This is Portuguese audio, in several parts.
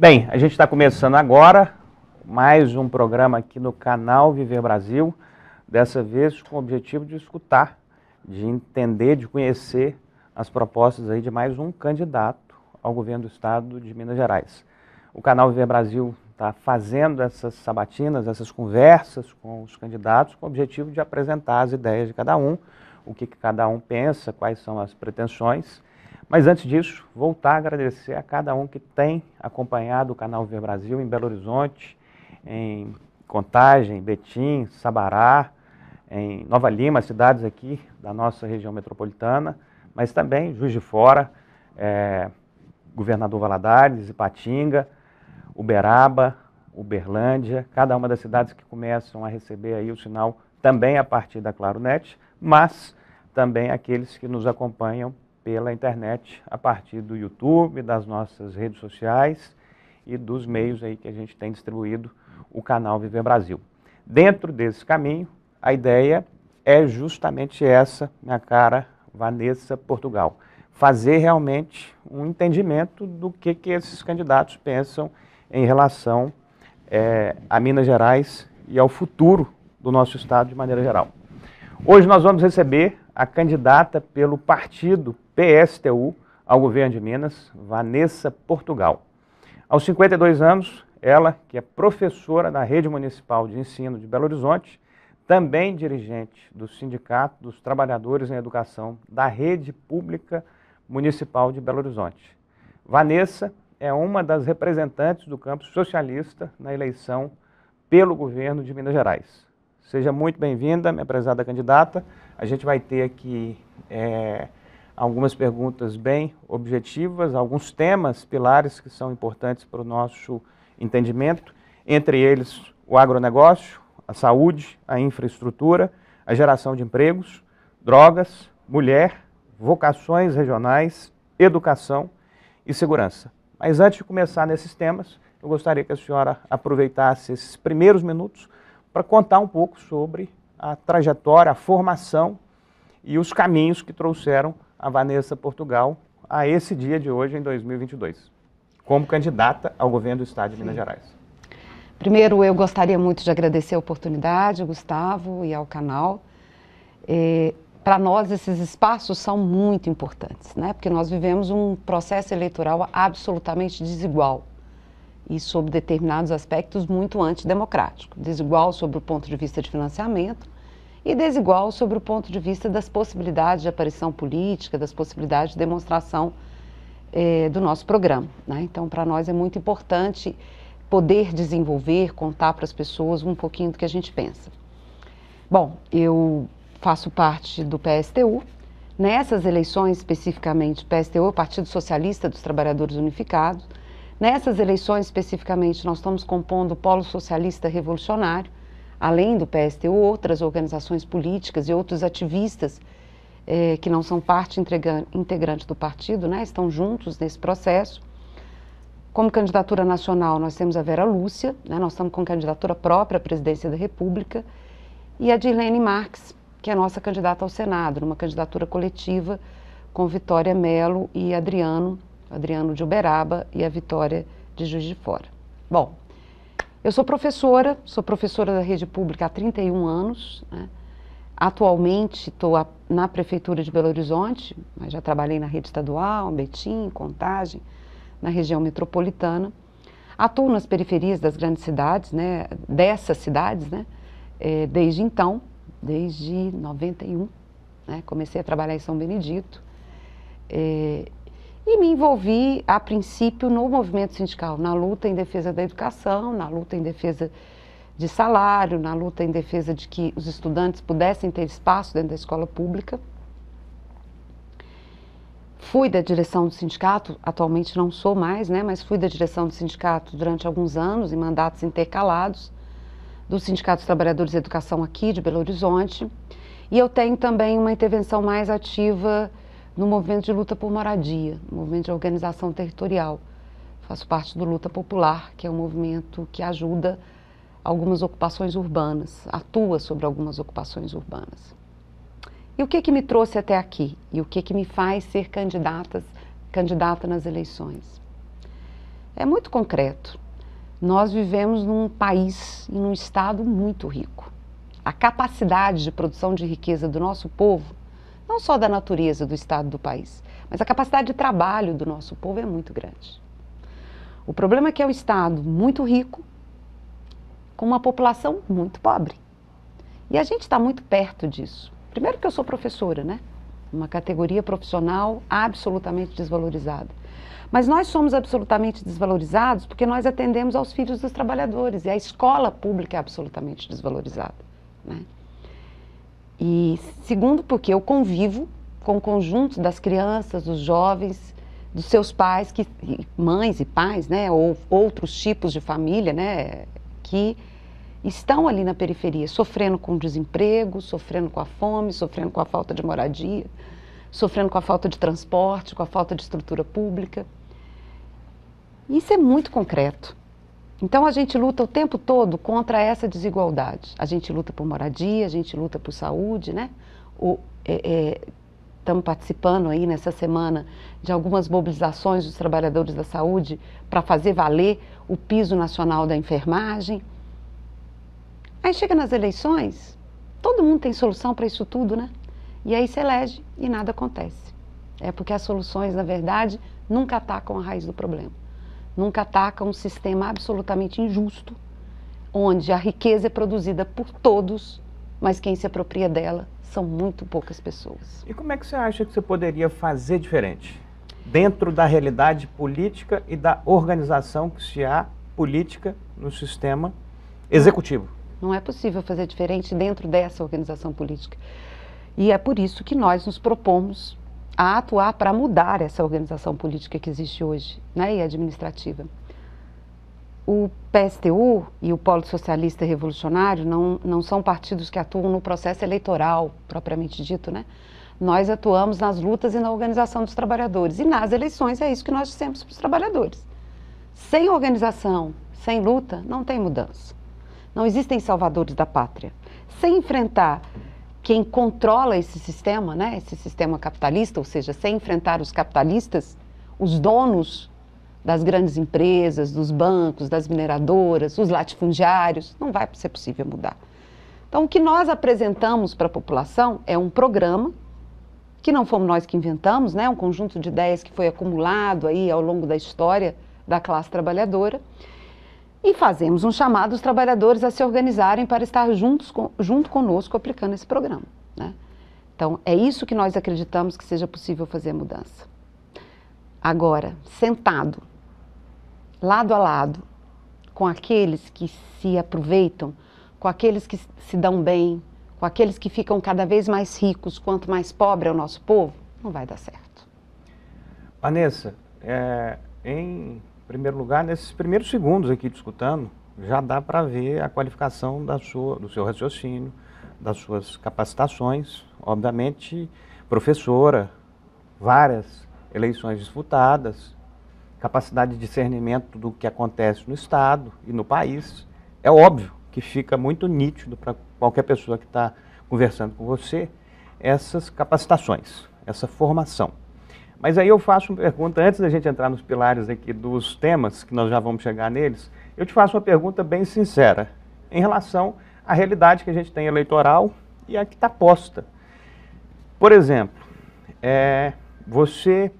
Bem, a gente está começando agora mais um programa aqui no canal Viver Brasil, dessa vez com o objetivo de escutar, de entender, de conhecer as propostas aí de mais um candidato ao governo do estado de Minas Gerais. O canal Viver Brasil está fazendo essas sabatinas, essas conversas com os candidatos com o objetivo de apresentar as ideias de cada um, o que, que cada um pensa, quais são as pretensões mas antes disso, voltar a agradecer a cada um que tem acompanhado o canal Ver Brasil em Belo Horizonte, em Contagem, Betim, Sabará, em Nova Lima, cidades aqui da nossa região metropolitana, mas também Juiz de Fora, é, Governador Valadares, Ipatinga, Uberaba, Uberlândia, cada uma das cidades que começam a receber aí o sinal também a partir da Claro Net, mas também aqueles que nos acompanham pela internet a partir do YouTube, das nossas redes sociais e dos meios aí que a gente tem distribuído o canal Viver Brasil. Dentro desse caminho, a ideia é justamente essa, minha cara Vanessa Portugal, fazer realmente um entendimento do que, que esses candidatos pensam em relação é, a Minas Gerais e ao futuro do nosso estado de maneira geral. Hoje nós vamos receber a candidata pelo partido PSTU ao governo de Minas, Vanessa Portugal. Aos 52 anos, ela, que é professora da Rede Municipal de Ensino de Belo Horizonte, também dirigente do Sindicato dos Trabalhadores em Educação da Rede Pública Municipal de Belo Horizonte. Vanessa é uma das representantes do campo socialista na eleição pelo governo de Minas Gerais. Seja muito bem-vinda, minha prezada candidata. A gente vai ter aqui é, algumas perguntas bem objetivas, alguns temas, pilares que são importantes para o nosso entendimento, entre eles o agronegócio, a saúde, a infraestrutura, a geração de empregos, drogas, mulher, vocações regionais, educação e segurança. Mas antes de começar nesses temas, eu gostaria que a senhora aproveitasse esses primeiros minutos para contar um pouco sobre a trajetória, a formação e os caminhos que trouxeram a Vanessa Portugal a esse dia de hoje, em 2022, como candidata ao governo do Estado de Sim. Minas Gerais. Primeiro, eu gostaria muito de agradecer a oportunidade, Gustavo, e ao canal. É, para nós, esses espaços são muito importantes, né? porque nós vivemos um processo eleitoral absolutamente desigual e sobre determinados aspectos muito antidemocrático, desigual sobre o ponto de vista de financiamento e desigual sobre o ponto de vista das possibilidades de aparição política, das possibilidades de demonstração eh, do nosso programa. Né? Então, para nós é muito importante poder desenvolver, contar para as pessoas um pouquinho do que a gente pensa. Bom, eu faço parte do PSTU. Nessas eleições, especificamente, PSTU, é Partido Socialista dos Trabalhadores Unificados, Nessas eleições especificamente, nós estamos compondo o Polo Socialista Revolucionário, além do PSTU, outras organizações políticas e outros ativistas eh, que não são parte integrante do partido, né, estão juntos nesse processo. Como candidatura nacional, nós temos a Vera Lúcia, né, nós estamos com candidatura própria à presidência da República, e a Dirlene Marques, que é nossa candidata ao Senado, numa candidatura coletiva com Vitória Melo e Adriano Adriano de Uberaba e a Vitória de Juiz de Fora. Bom, eu sou professora, sou professora da rede pública há 31 anos. Né? Atualmente estou na Prefeitura de Belo Horizonte, mas já trabalhei na rede estadual, Betim, Contagem, na região metropolitana. Atuo nas periferias das grandes cidades, né, dessas cidades, né, é, desde então, desde 91. Né, comecei a trabalhar em São Benedito. É, e me envolvi, a princípio, no movimento sindical, na luta em defesa da educação, na luta em defesa de salário, na luta em defesa de que os estudantes pudessem ter espaço dentro da escola pública. Fui da direção do sindicato, atualmente não sou mais, né, mas fui da direção do sindicato durante alguns anos, em mandatos intercalados, do Sindicato dos Trabalhadores de Educação aqui de Belo Horizonte. E eu tenho também uma intervenção mais ativa no movimento de luta por moradia, no movimento de organização territorial. Faço parte do Luta Popular, que é um movimento que ajuda algumas ocupações urbanas, atua sobre algumas ocupações urbanas. E o que é que me trouxe até aqui? E o que é que me faz ser candidatas, candidata nas eleições? É muito concreto. Nós vivemos num país e num estado muito rico. A capacidade de produção de riqueza do nosso povo não só da natureza do estado do país, mas a capacidade de trabalho do nosso povo é muito grande. O problema é que é um estado muito rico, com uma população muito pobre. E a gente está muito perto disso. Primeiro que eu sou professora, né? Uma categoria profissional absolutamente desvalorizada. Mas nós somos absolutamente desvalorizados porque nós atendemos aos filhos dos trabalhadores e a escola pública é absolutamente desvalorizada. Né? E segundo, porque eu convivo com o conjunto das crianças, dos jovens, dos seus pais, que, mães e pais, né, ou outros tipos de família, né, que estão ali na periferia, sofrendo com desemprego, sofrendo com a fome, sofrendo com a falta de moradia, sofrendo com a falta de transporte, com a falta de estrutura pública. Isso é muito concreto. Então a gente luta o tempo todo contra essa desigualdade. A gente luta por moradia, a gente luta por saúde, né? é, é, estamos participando aí nessa semana de algumas mobilizações dos trabalhadores da saúde para fazer valer o piso nacional da enfermagem. Aí chega nas eleições, todo mundo tem solução para isso tudo, né? E aí se elege e nada acontece. É porque as soluções, na verdade, nunca atacam a raiz do problema nunca ataca um sistema absolutamente injusto, onde a riqueza é produzida por todos, mas quem se apropria dela são muito poucas pessoas. E como é que você acha que você poderia fazer diferente? Dentro da realidade política e da organização que se há política no sistema executivo. Não é possível fazer diferente dentro dessa organização política. E é por isso que nós nos propomos a atuar para mudar essa organização política que existe hoje né, e administrativa. O PSTU e o Polo Socialista Revolucionário não, não são partidos que atuam no processo eleitoral, propriamente dito, né? Nós atuamos nas lutas e na organização dos trabalhadores. E nas eleições é isso que nós dissemos para os trabalhadores. Sem organização, sem luta, não tem mudança. Não existem salvadores da pátria. Sem enfrentar quem controla esse sistema, né, esse sistema capitalista, ou seja, sem enfrentar os capitalistas, os donos das grandes empresas, dos bancos, das mineradoras, os latifundiários, não vai ser possível mudar. Então, o que nós apresentamos para a população é um programa que não fomos nós que inventamos, né, um conjunto de ideias que foi acumulado aí ao longo da história da classe trabalhadora e fazemos um chamado aos trabalhadores a se organizarem para estar juntos com, junto conosco aplicando esse programa. Né? Então, é isso que nós acreditamos que seja possível fazer a mudança. Agora, sentado, lado a lado, com aqueles que se aproveitam, com aqueles que se dão bem, com aqueles que ficam cada vez mais ricos, quanto mais pobre é o nosso povo, não vai dar certo. Vanessa, é, em primeiro lugar, nesses primeiros segundos aqui discutando, já dá para ver a qualificação da sua, do seu raciocínio, das suas capacitações. Obviamente, professora, várias eleições disputadas, capacidade de discernimento do que acontece no Estado e no país. É óbvio que fica muito nítido para qualquer pessoa que está conversando com você essas capacitações, essa formação. Mas aí eu faço uma pergunta, antes da gente entrar nos pilares aqui dos temas, que nós já vamos chegar neles, eu te faço uma pergunta bem sincera, em relação à realidade que a gente tem eleitoral e a que está posta. Por exemplo, é, você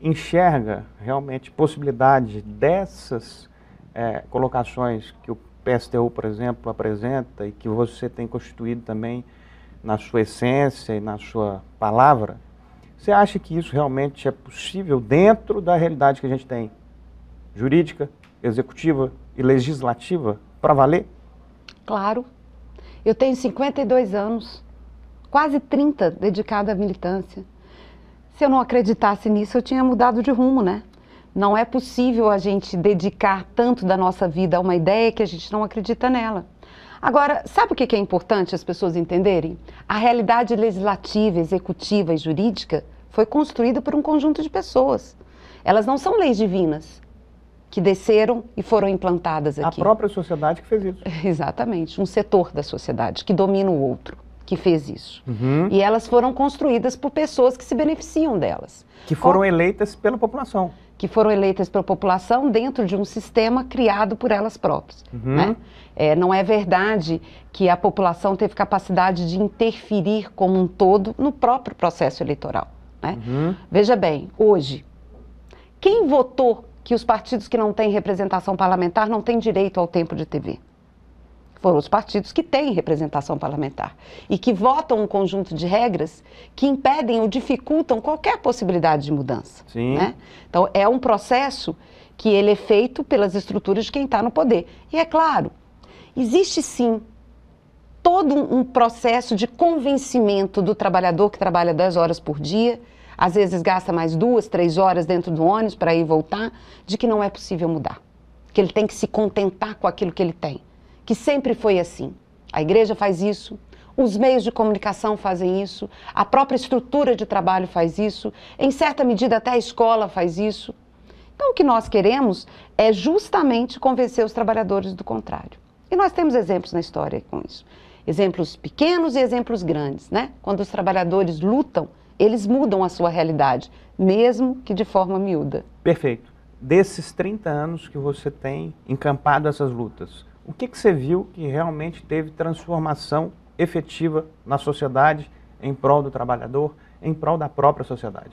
enxerga realmente possibilidade dessas é, colocações que o PSTU, por exemplo, apresenta e que você tem constituído também na sua essência e na sua palavra, você acha que isso realmente é possível dentro da realidade que a gente tem jurídica, executiva e legislativa para valer? Claro. Eu tenho 52 anos, quase 30 dedicada à militância. Se eu não acreditasse nisso, eu tinha mudado de rumo, né? Não é possível a gente dedicar tanto da nossa vida a uma ideia que a gente não acredita nela. Agora, sabe o que é importante as pessoas entenderem? A realidade legislativa, executiva e jurídica foi construída por um conjunto de pessoas. Elas não são leis divinas que desceram e foram implantadas aqui. A própria sociedade que fez isso. Exatamente, um setor da sociedade que domina o outro que fez isso. Uhum. E elas foram construídas por pessoas que se beneficiam delas. Que foram eleitas pela população que foram eleitas pela população dentro de um sistema criado por elas próprias. Uhum. Né? É, não é verdade que a população teve capacidade de interferir como um todo no próprio processo eleitoral. Né? Uhum. Veja bem, hoje, quem votou que os partidos que não têm representação parlamentar não têm direito ao tempo de TV? foram os partidos que têm representação parlamentar e que votam um conjunto de regras que impedem ou dificultam qualquer possibilidade de mudança. Sim. Né? Então, é um processo que ele é feito pelas estruturas de quem está no poder. E é claro, existe sim todo um processo de convencimento do trabalhador que trabalha 10 horas por dia, às vezes gasta mais duas, três horas dentro do ônibus para ir e voltar, de que não é possível mudar, que ele tem que se contentar com aquilo que ele tem que sempre foi assim. A igreja faz isso, os meios de comunicação fazem isso, a própria estrutura de trabalho faz isso, em certa medida até a escola faz isso. Então, o que nós queremos é justamente convencer os trabalhadores do contrário. E nós temos exemplos na história com isso. Exemplos pequenos e exemplos grandes, né? Quando os trabalhadores lutam, eles mudam a sua realidade, mesmo que de forma miúda. Perfeito. Desses 30 anos que você tem encampado essas lutas, o que, que você viu que realmente teve transformação efetiva na sociedade em prol do trabalhador, em prol da própria sociedade?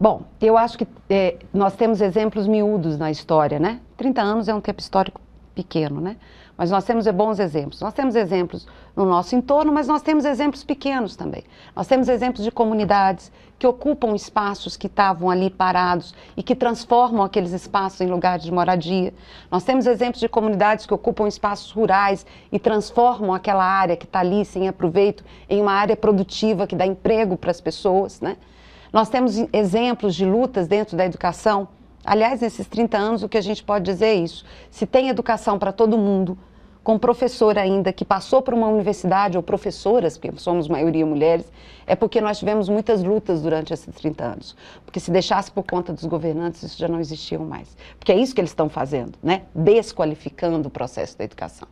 Bom, eu acho que é, nós temos exemplos miúdos na história, né? 30 anos é um tempo histórico pequeno, né? Mas nós temos bons exemplos. Nós temos exemplos no nosso entorno, mas nós temos exemplos pequenos também. Nós temos exemplos de comunidades que ocupam espaços que estavam ali parados e que transformam aqueles espaços em lugares de moradia. Nós temos exemplos de comunidades que ocupam espaços rurais e transformam aquela área que está ali sem aproveito em uma área produtiva que dá emprego para as pessoas, né? Nós temos exemplos de lutas dentro da educação Aliás, nesses 30 anos, o que a gente pode dizer é isso. Se tem educação para todo mundo, com professor ainda que passou por uma universidade, ou professoras, porque somos maioria mulheres, é porque nós tivemos muitas lutas durante esses 30 anos. Porque se deixasse por conta dos governantes, isso já não existia mais. Porque é isso que eles estão fazendo, né? desqualificando o processo da educação.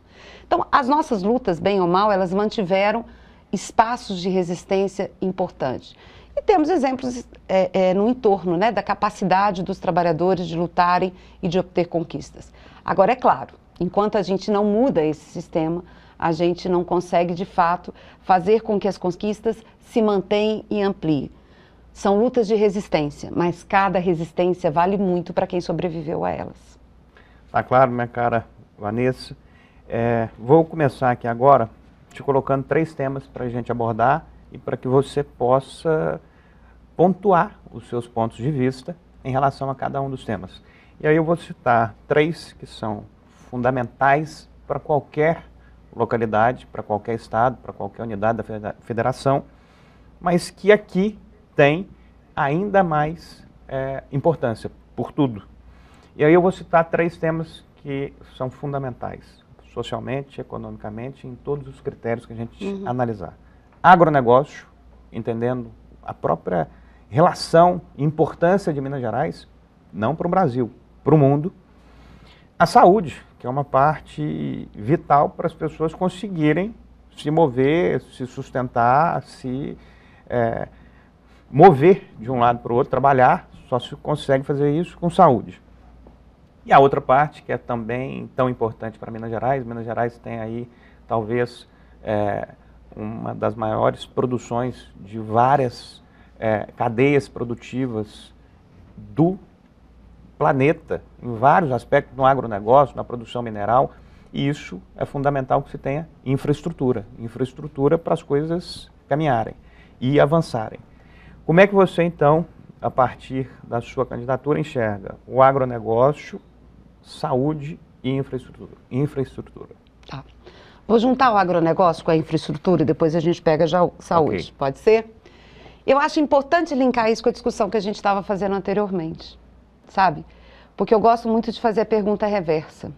Então, as nossas lutas, bem ou mal, elas mantiveram espaços de resistência importantes. E temos exemplos é, é, no entorno né, da capacidade dos trabalhadores de lutarem e de obter conquistas. Agora, é claro, enquanto a gente não muda esse sistema, a gente não consegue de fato fazer com que as conquistas se mantenham e ampliem. São lutas de resistência, mas cada resistência vale muito para quem sobreviveu a elas. Está claro, minha né, cara Vanessa. É, vou começar aqui agora te colocando três temas para a gente abordar e para que você possa pontuar os seus pontos de vista em relação a cada um dos temas. E aí eu vou citar três que são fundamentais para qualquer localidade, para qualquer estado, para qualquer unidade da federação, mas que aqui tem ainda mais é, importância por tudo. E aí eu vou citar três temas que são fundamentais socialmente, economicamente, em todos os critérios que a gente uhum. analisar. Agronegócio, entendendo a própria relação e importância de Minas Gerais, não para o Brasil, para o mundo. A saúde, que é uma parte vital para as pessoas conseguirem se mover, se sustentar, se é, mover de um lado para o outro, trabalhar, só se consegue fazer isso com saúde. E a outra parte, que é também tão importante para Minas Gerais, Minas Gerais tem aí talvez é, uma das maiores produções de várias é, cadeias produtivas do planeta, em vários aspectos, no agronegócio, na produção mineral, e isso é fundamental que se tenha infraestrutura, infraestrutura para as coisas caminharem e avançarem. Como é que você, então, a partir da sua candidatura, enxerga o agronegócio saúde e infraestrutura. infraestrutura. Tá. Vou juntar o agronegócio com a infraestrutura e depois a gente pega já saúde. Okay. Pode ser? Eu acho importante linkar isso com a discussão que a gente estava fazendo anteriormente, sabe? Porque eu gosto muito de fazer a pergunta reversa.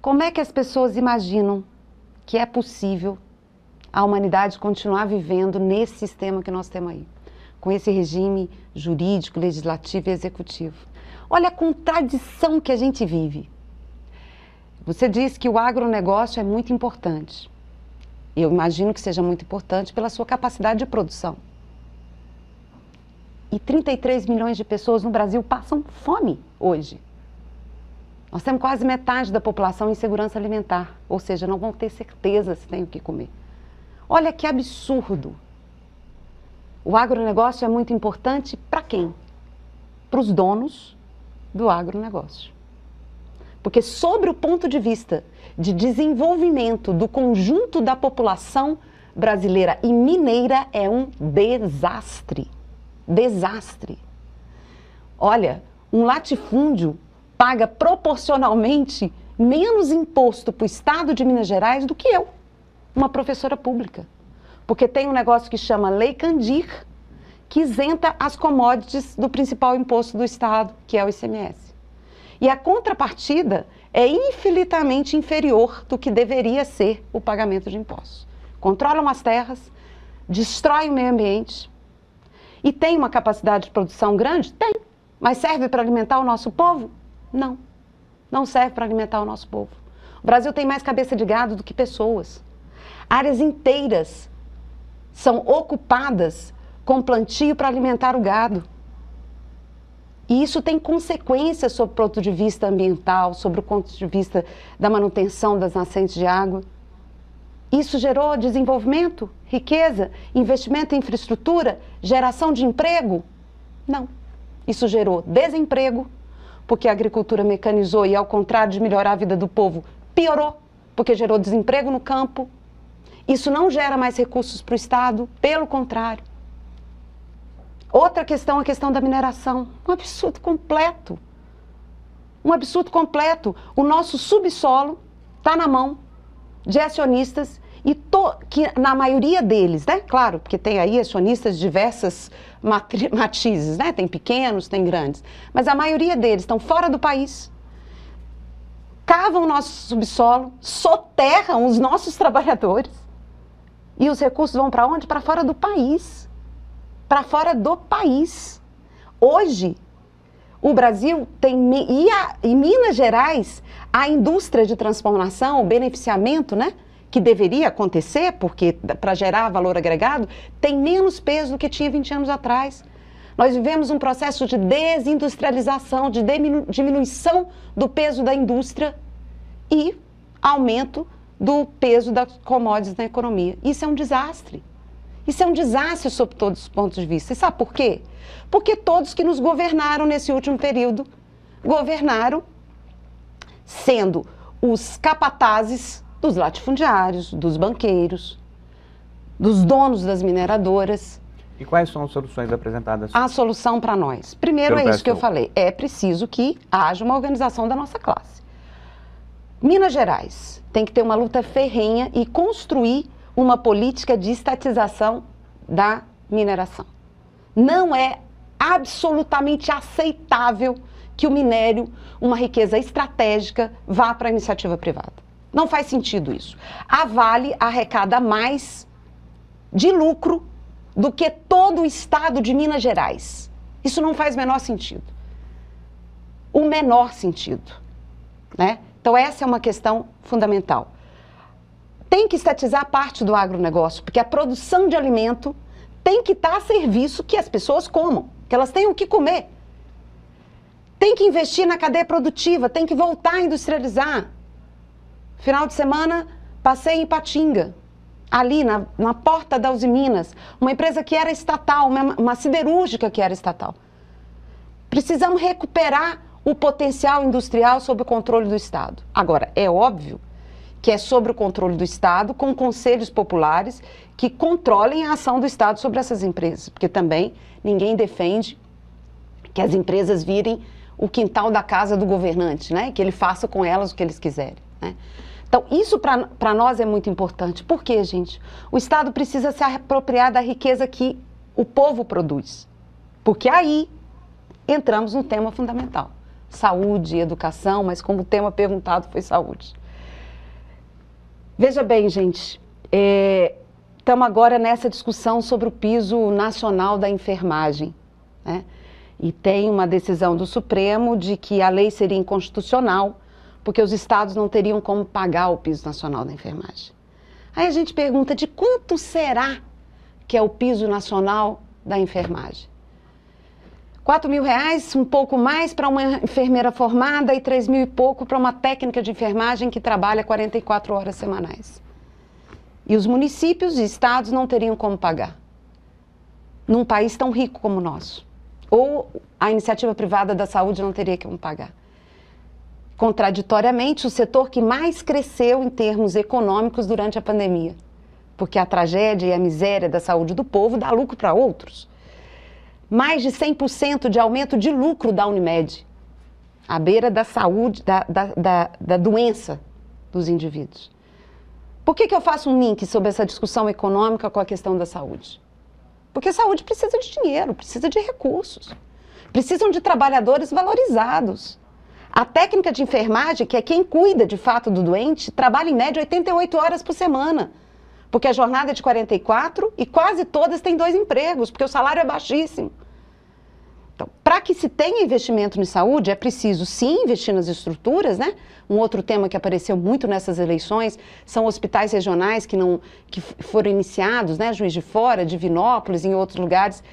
Como é que as pessoas imaginam que é possível a humanidade continuar vivendo nesse sistema que nós temos aí, com esse regime jurídico, legislativo e executivo? Olha a contradição que a gente vive. Você diz que o agronegócio é muito importante. Eu imagino que seja muito importante pela sua capacidade de produção. E 33 milhões de pessoas no Brasil passam fome hoje. Nós temos quase metade da população em segurança alimentar, ou seja, não vão ter certeza se tem o que comer. Olha que absurdo! O agronegócio é muito importante para quem? Para os donos do agronegócio. Porque, sobre o ponto de vista de desenvolvimento do conjunto da população brasileira e mineira, é um desastre. Desastre. Olha, um latifúndio paga proporcionalmente menos imposto para o Estado de Minas Gerais do que eu, uma professora pública. Porque tem um negócio que chama Lei Candir, que isenta as commodities do principal imposto do Estado, que é o ICMS. E a contrapartida é infinitamente inferior do que deveria ser o pagamento de impostos. Controlam as terras, destroem o meio ambiente e tem uma capacidade de produção grande? Tem. Mas serve para alimentar o nosso povo? Não. Não serve para alimentar o nosso povo. O Brasil tem mais cabeça de gado do que pessoas. Áreas inteiras são ocupadas com plantio para alimentar o gado. E isso tem consequências sob o ponto de vista ambiental, sobre o ponto de vista da manutenção das nascentes de água. Isso gerou desenvolvimento, riqueza, investimento em infraestrutura, geração de emprego? Não. Isso gerou desemprego, porque a agricultura mecanizou e, ao contrário de melhorar a vida do povo, piorou, porque gerou desemprego no campo. Isso não gera mais recursos para o Estado, pelo contrário Outra questão, a questão da mineração. Um absurdo completo. Um absurdo completo. O nosso subsolo está na mão de acionistas e to, que na maioria deles, né? Claro, porque tem aí acionistas de diversas matizes, né? Tem pequenos, tem grandes, mas a maioria deles estão fora do país. Cavam o nosso subsolo, soterram os nossos trabalhadores. E os recursos vão para onde? Para fora do país para fora do país. Hoje, o Brasil tem e a, em Minas Gerais a indústria de transformação, o beneficiamento, né, que deveria acontecer porque para gerar valor agregado tem menos peso do que tinha 20 anos atrás. Nós vivemos um processo de desindustrialização, de diminuição do peso da indústria e aumento do peso das commodities na economia. Isso é um desastre. Isso é um desastre sob todos os pontos de vista. E sabe por quê? Porque todos que nos governaram nesse último período governaram sendo os capatazes dos latifundiários, dos banqueiros, dos donos das mineradoras. E quais são as soluções apresentadas? A solução para nós. Primeiro é isso que eu falei. É preciso que haja uma organização da nossa classe. Minas Gerais tem que ter uma luta ferrenha e construir uma política de estatização da mineração. Não é absolutamente aceitável que o minério, uma riqueza estratégica, vá para a iniciativa privada. Não faz sentido isso. A Vale arrecada mais de lucro do que todo o estado de Minas Gerais. Isso não faz menor sentido. O menor sentido. Né? Então, essa é uma questão fundamental tem que estatizar parte do agronegócio, porque a produção de alimento tem que estar a serviço que as pessoas comam, que elas tenham o que comer. Tem que investir na cadeia produtiva, tem que voltar a industrializar. Final de semana, passei em Patinga, ali na, na porta da Uzi Minas, uma empresa que era estatal, uma, uma siderúrgica que era estatal. Precisamos recuperar o potencial industrial sob o controle do Estado. Agora, é óbvio que é sobre o controle do Estado, com conselhos populares que controlem a ação do Estado sobre essas empresas, porque também ninguém defende que as empresas virem o quintal da casa do governante, né? que ele faça com elas o que eles quiserem. Né? Então, isso para nós é muito importante. Por quê, gente? O Estado precisa se apropriar da riqueza que o povo produz, porque aí entramos no tema fundamental. Saúde, educação, mas como o tema perguntado foi saúde. Veja bem, gente, estamos é, agora nessa discussão sobre o piso nacional da enfermagem. Né? E tem uma decisão do Supremo de que a lei seria inconstitucional, porque os estados não teriam como pagar o piso nacional da enfermagem. Aí a gente pergunta de quanto será que é o piso nacional da enfermagem? 4 mil reais, um pouco mais para uma enfermeira formada e 3 mil e pouco para uma técnica de enfermagem que trabalha 44 horas semanais. E os municípios e estados não teriam como pagar. Num país tão rico como o nosso. Ou a iniciativa privada da saúde não teria como pagar. Contraditoriamente, o setor que mais cresceu em termos econômicos durante a pandemia. Porque a tragédia e a miséria da saúde do povo dá lucro para outros mais de 100% de aumento de lucro da Unimed, à beira da saúde, da, da, da, da doença dos indivíduos. Por que, que eu faço um link sobre essa discussão econômica com a questão da saúde? Porque a saúde precisa de dinheiro, precisa de recursos, precisam de trabalhadores valorizados. A técnica de enfermagem, que é quem cuida de fato do doente, trabalha em média 88 horas por semana porque a jornada é de 44 e quase todas têm dois empregos, porque o salário é baixíssimo. Então, para que se tenha investimento em saúde, é preciso sim investir nas estruturas, né? Um outro tema que apareceu muito nessas eleições são hospitais regionais que não que foram iniciados, né? Juiz de Fora, Divinópolis, em outros lugares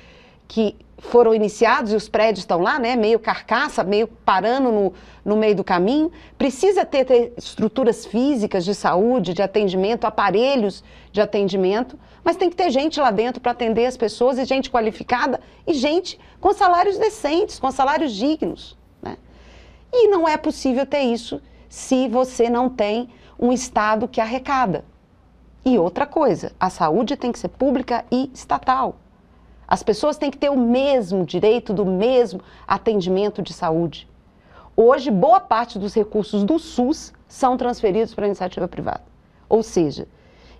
que foram iniciados e os prédios estão lá, né, meio carcaça, meio parando no, no meio do caminho. Precisa ter, ter estruturas físicas de saúde, de atendimento, aparelhos de atendimento, mas tem que ter gente lá dentro para atender as pessoas e gente qualificada e gente com salários decentes, com salários dignos. Né? E não é possível ter isso se você não tem um Estado que arrecada. E outra coisa, a saúde tem que ser pública e estatal. As pessoas têm que ter o mesmo direito do mesmo atendimento de saúde. Hoje, boa parte dos recursos do SUS são transferidos para a iniciativa privada. Ou seja,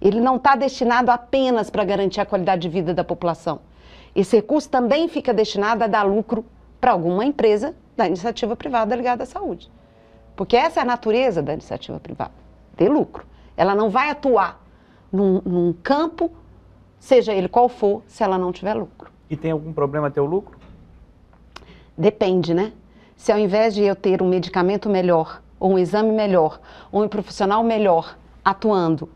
ele não está destinado apenas para garantir a qualidade de vida da população. Esse recurso também fica destinado a dar lucro para alguma empresa da iniciativa privada ligada à saúde. Porque essa é a natureza da iniciativa privada, ter lucro. Ela não vai atuar num, num campo seja ele qual for, se ela não tiver lucro. E tem algum problema ter o lucro? Depende, né? Se ao invés de eu ter um medicamento melhor, ou um exame melhor, ou um profissional melhor atuando,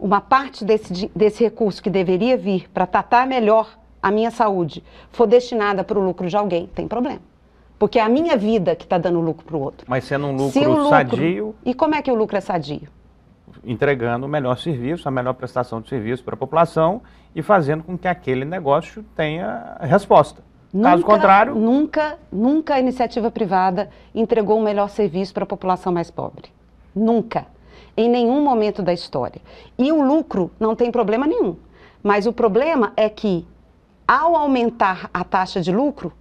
uma parte desse, desse recurso que deveria vir para tratar melhor a minha saúde for destinada para o lucro de alguém, tem problema. Porque é a minha vida que está dando lucro para o outro. Mas sendo um lucro, Se lucro sadio. E como é que o lucro é sadio? entregando o melhor serviço, a melhor prestação de serviço para a população e fazendo com que aquele negócio tenha resposta. Nunca, Caso contrário. Nunca, nunca a iniciativa privada entregou o melhor serviço para a população mais pobre. Nunca. Em nenhum momento da história. E o lucro não tem problema nenhum. Mas o problema é que, ao aumentar a taxa de lucro,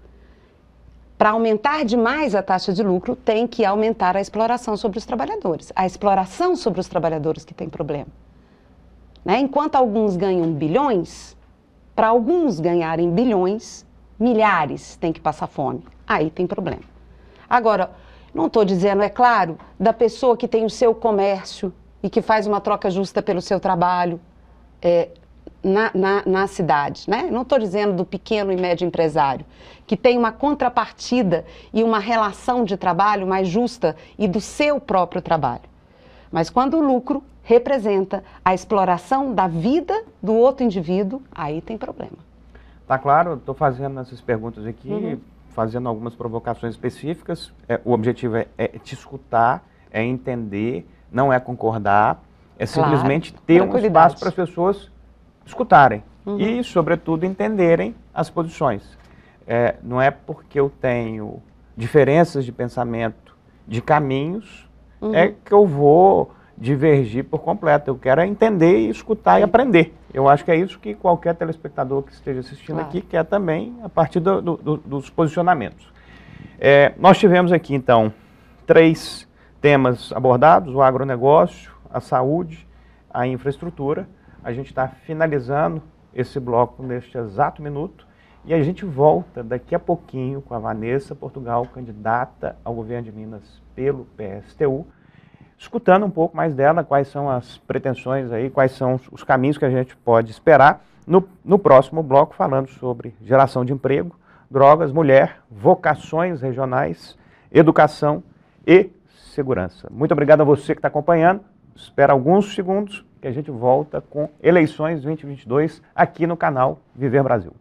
para aumentar demais a taxa de lucro, tem que aumentar a exploração sobre os trabalhadores. A exploração sobre os trabalhadores que tem problema. Né? Enquanto alguns ganham bilhões, para alguns ganharem bilhões, milhares têm que passar fome. Aí tem problema. Agora, não estou dizendo, é claro, da pessoa que tem o seu comércio e que faz uma troca justa pelo seu trabalho. É, na, na, na cidade. Né? Não estou dizendo do pequeno e médio empresário, que tem uma contrapartida e uma relação de trabalho mais justa e do seu próprio trabalho. Mas quando o lucro representa a exploração da vida do outro indivíduo, aí tem problema. Tá claro, estou fazendo essas perguntas aqui, uhum. fazendo algumas provocações específicas. É, o objetivo é, é, te escutar, é entender, não é concordar, é claro. simplesmente ter um espaço para as pessoas escutarem uhum. e, sobretudo, entenderem as posições. É, não é porque eu tenho diferenças de pensamento, de caminhos, uhum. é que eu vou divergir por completo. Eu quero é entender, escutar e aprender. Eu acho que é isso que qualquer telespectador que esteja assistindo claro. aqui quer também, a partir do, do, dos posicionamentos. É, nós tivemos aqui, então, três temas abordados: o agronegócio, a saúde, a infraestrutura. A gente está finalizando esse bloco neste exato minuto e a gente volta daqui a pouquinho com a Vanessa Portugal, candidata ao governo de Minas pelo PSTU, escutando um pouco mais dela, quais são as pretensões aí, quais são os caminhos que a gente pode esperar. No, no próximo bloco, falando sobre geração de emprego, drogas, mulher, vocações regionais, educação e segurança. Muito obrigado a você que está acompanhando. Espera alguns segundos que a gente volta com eleições 2022 aqui no canal Viver Brasil.